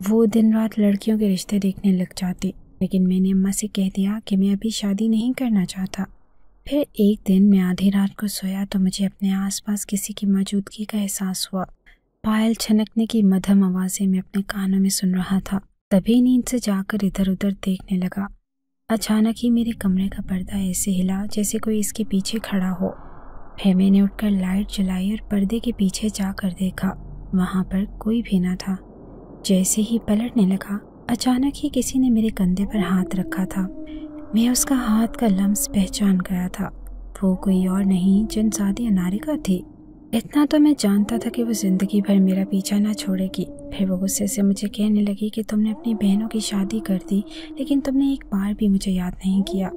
वो दिन रात लड़कियों के रिश्ते देखने लग जाते लेकिन मैंने अम्मा से कह दिया कि मैं अभी शादी नहीं करना चाहता फिर एक दिन मैं आधी रात को सोया तो मुझे अपने आसपास किसी की मौजूदगी का एहसास हुआ पायल छनकने की मध्यम आवाज़ें मैं अपने कानों में सुन रहा था तभी नींद से जाकर इधर उधर देखने लगा अचानक ही मेरे कमरे का पर्दा ऐसे हिला जैसे कोई इसके पीछे खड़ा हो फिर मैंने उठकर लाइट जलाई और पर्दे के पीछे जाकर देखा वहाँ पर कोई भी ना था जैसे ही पलटने लगा अचानक ही किसी ने मेरे कंधे पर हाथ रखा था मैं उसका हाथ का लम्स पहचान गया था वो कोई और नहीं सादी अनारिका थी इतना तो मैं जानता था कि वो ज़िंदगी भर मेरा पीछा ना छोड़ेगी फिर वो गुस्से से मुझे कहने लगी कि तुमने अपनी बहनों की शादी कर दी लेकिन तुमने एक बार भी मुझे याद नहीं किया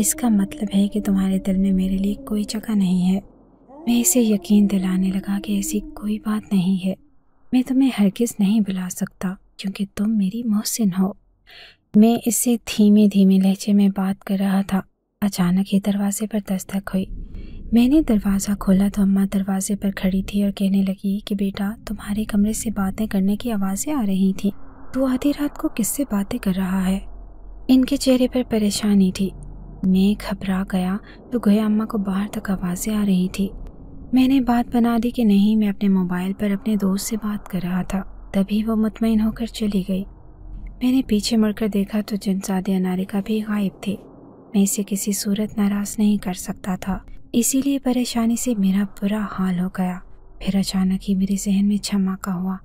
इसका मतलब है कि तुम्हारे दिल में मेरे लिए कोई जगह नहीं है मैं इसे यकीन दिलाने लगा कि ऐसी कोई बात नहीं है मैं तुम्हें हरगिज़ नहीं बुला सकता क्योंकि तुम मेरी मोहसिन हो मैं इससे धीमे धीमे लहजे में बात कर रहा था अचानक ही दरवाजे पर दस्तक हुई मैंने दरवाज़ा खोला तो अम्मा दरवाजे पर खड़ी थी और कहने लगी कि बेटा तुम्हारे कमरे से बातें करने की आवाज़ें आ रही थी तू तो आधी रात को किससे बातें कर रहा है इनके चेहरे पर परेशानी थी मैं घबरा गया तो गया अम्मा को बाहर तक आवाज़ें आ रही थी मैंने बात बना दी कि नहीं मैं अपने मोबाइल पर अपने दोस्त से बात कर रहा था तभी वो मुतमिन होकर चली गई मैंने पीछे मुड़कर देखा तो जनसादी अनारिका भी गायब थे मैं इसे किसी सूरत नाराज नहीं कर सकता था इसीलिए परेशानी से मेरा बुरा हाल हो गया फिर अचानक ही मेरे जहन में छमाका हुआ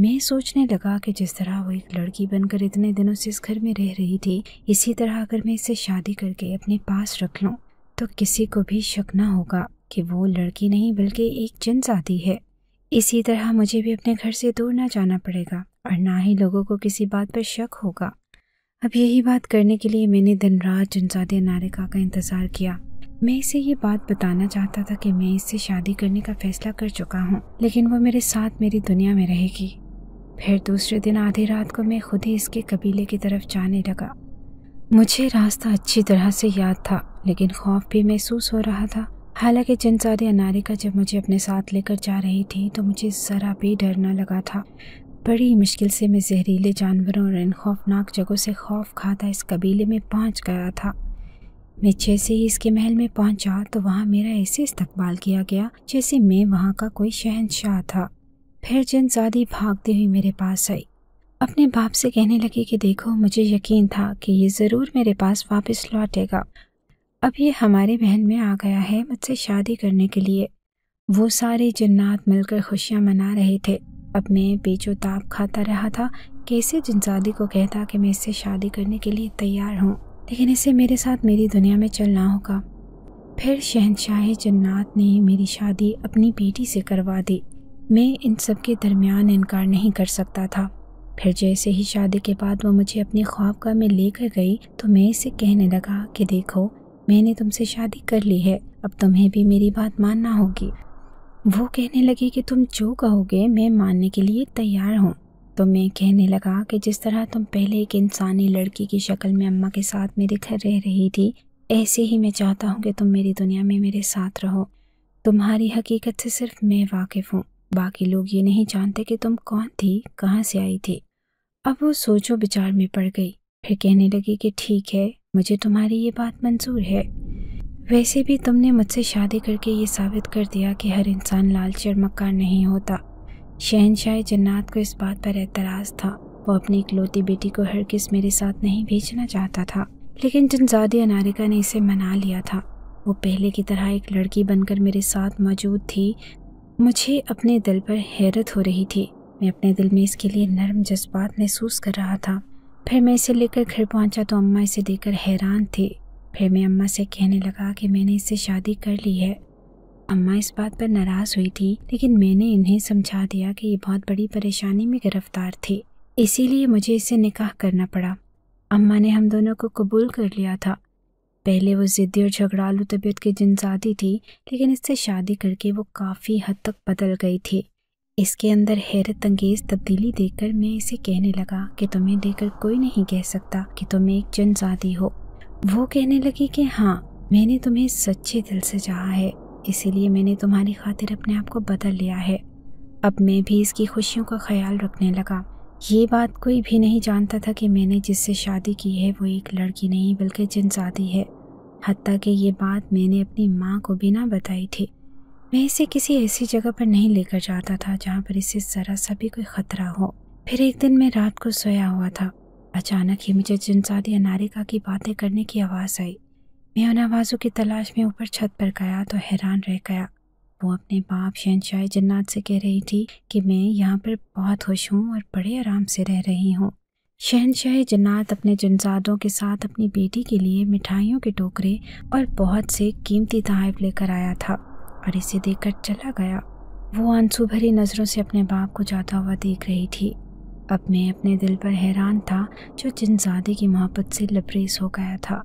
मैं सोचने लगा कि जिस तरह वो एक लड़की बनकर इतने दिनों से इस घर में रह रही थी इसी तरह अगर मैं इसे शादी करके अपने पास रख लूँ तो किसी को भी शक ना होगा कि वो लड़की नहीं बल्कि एक जिन जाती है इसी तरह मुझे भी अपने घर से दूर ना जाना पड़ेगा और ना ही लोगों को किसी बात पर शक होगा अब यही बात करने के लिए मैंने दिन रात जनजाद नारिका का इंतज़ार किया मैं इसे ये बात बताना चाहता था कि मैं इससे शादी करने का फैसला कर चुका हूँ लेकिन वो मेरे साथ मेरी दुनिया में रहेगी फिर दूसरे दिन आधी रात को मैं खुद ही इसके कबीले की तरफ जाने लगा मुझे रास्ता अच्छी तरह से याद था लेकिन खौफ भी महसूस हो रहा था हालांकि जिनजादे अनारिका जब मुझे अपने साथ लेकर जा रही थी तो मुझे ज़रा भी डर ना लगा था बड़ी मुश्किल से मैं जहरीले जानवरों और इन खौफनाक जगहों से खौफ खाता इस कबीले में पहुंच गया था मैं जैसे ही इसके महल में पहुंचा तो वहाँ मेरा ऐसे इस्तकबाल किया गया जैसे मैं वहाँ का कोई शहनशाह था फिर जनजादी भागती हुई मेरे पास आई अपने बाप से कहने लगी कि देखो मुझे यकीन था कि ये ज़रूर मेरे पास वापस लौटेगा अब ये हमारे बहन में आ गया है मुझसे शादी करने के लिए वो सारे जन्नात मिलकर खुशियाँ मना रहे थे अब मैं बेचो ताप खाता रहा था कैसे जिनजादी को कहता कि मैं इससे शादी करने के लिए तैयार हूँ लेकिन इसे मेरे साथ मेरी दुनिया में चलना होगा फिर शहनशाह जन्नात ने मेरी शादी अपनी बेटी से करवा दी मैं इन सब के दरमियान इनकार नहीं कर सकता था फिर जैसे ही शादी के बाद वो मुझे अपने ख्वाबगाह में लेकर गई तो मैं इसे कहने लगा कि देखो मैंने तुमसे शादी कर ली है अब तुम्हें भी मेरी बात मानना होगी वो कहने लगी कि तुम जो कहोगे मैं मानने के लिए तैयार हूँ तो मैं कहने लगा कि जिस तरह तुम पहले एक इंसानी लड़की की शक्ल में अम्मा के साथ मेरे घर रह रही थी ऐसे ही मैं चाहता हूँ कि तुम मेरी दुनिया में मेरे साथ रहो तुम्हारी हकीकत से सिर्फ मैं वाकिफ़ हूँ बाकी लोग ये नहीं जानते कि तुम कौन थी कहाँ से आई थी अब वो सोचो विचार में पड़ गई फिर कहने लगी कि ठीक है मुझे तुम्हारी ये बात मंजूर है वैसे भी तुमने मुझसे शादी करके ये साबित कर दिया कि हर इंसान लालच और मक्कार नहीं होता शहनशाह जन्नात को इस बात पर एतराज़ था वो अपनी इकलौती बेटी को हर किस मेरे साथ नहीं भेजना चाहता था लेकिन जनजादी अनारिका ने इसे मना लिया था वो पहले की तरह एक लड़की बनकर मेरे साथ मौजूद थी मुझे अपने दिल पर हैरत हो रही थी मैं अपने दिल में इसके लिए नरम जज्बात महसूस कर रहा था फिर मैं इसे लेकर घर पहुंचा तो अम्मा इसे देखकर हैरान थी फिर मैं अम्मा से कहने लगा कि मैंने इससे शादी कर ली है अम्मा इस बात पर नाराज़ हुई थी लेकिन मैंने इन्हें समझा दिया कि ये बहुत बड़ी परेशानी में गिरफ्तार थी इसीलिए मुझे इसे निकाह करना पड़ा अम्मा ने हम दोनों को कबूल कर लिया था पहले वो ज़िद्दी और झगड़ालू तबीयत की जिनजादी थी लेकिन इससे शादी करके वो काफ़ी हद तक बदल गई थी इसके अंदर हैरत अंगेज तब्दीली देखकर मैं इसे कहने लगा कि तुम्हें देखकर कोई नहीं कह सकता कि तुम एक जनजाति हो वो कहने लगी कि हाँ मैंने तुम्हें सच्चे दिल से चाहा है इसीलिए मैंने तुम्हारी खातिर अपने आप को बदल लिया है अब मैं भी इसकी खुशियों का ख्याल रखने लगा ये बात कोई भी नहीं जानता था कि मैंने जिससे शादी की है वो एक लड़की नहीं बल्कि जनजाति है हती कि ये बात मैंने अपनी माँ को भी ना बताई थी मैं इसे किसी ऐसी जगह पर नहीं लेकर जाता था जहाँ पर इसे ज़रा सा भी कोई ख़तरा हो फिर एक दिन मैं रात को सोया हुआ था अचानक ही मुझे जिनसादी अनारिका की बातें करने की आवाज़ आई मैं उन आवाज़ों की तलाश में ऊपर छत पर गया तो हैरान रह गया वो अपने बाप शहनशाह जन्नात से कह रही थी कि मैं यहाँ पर बहुत खुश हूँ और बड़े आराम से रह रही हूँ शहनशाह जन्नात अपने जनजादों के साथ अपनी बेटी के लिए मिठाइयों के टोकरे और बहुत से कीमती तहफ लेकर आया था और इसे देखकर चला गया वो आंसू भरी नज़रों से अपने बाप को जाता हुआ देख रही थी अब मैं अपने दिल पर हैरान था जो जिनजादे की मोहब्बत से लबरेज हो गया था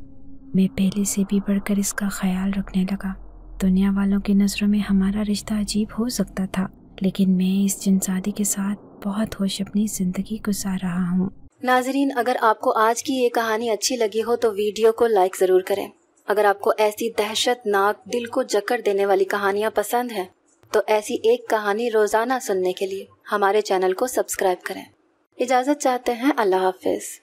मैं पहले से भी बढ़कर इसका ख्याल रखने लगा दुनिया वालों की नज़रों में हमारा रिश्ता अजीब हो सकता था लेकिन मैं इस जिनसादी के साथ बहुत खुश अपनी ज़िंदगी गुजार रहा हूँ नाजरीन अगर आपको आज की ये कहानी अच्छी लगी हो तो वीडियो को लाइक ज़रूर करें अगर आपको ऐसी दहशतनाक दिल को जकर देने वाली कहानियाँ पसंद है तो ऐसी एक कहानी रोज़ाना सुनने के लिए हमारे चैनल को सब्सक्राइब करें इजाज़त चाहते हैं अल्लाह हाफिज़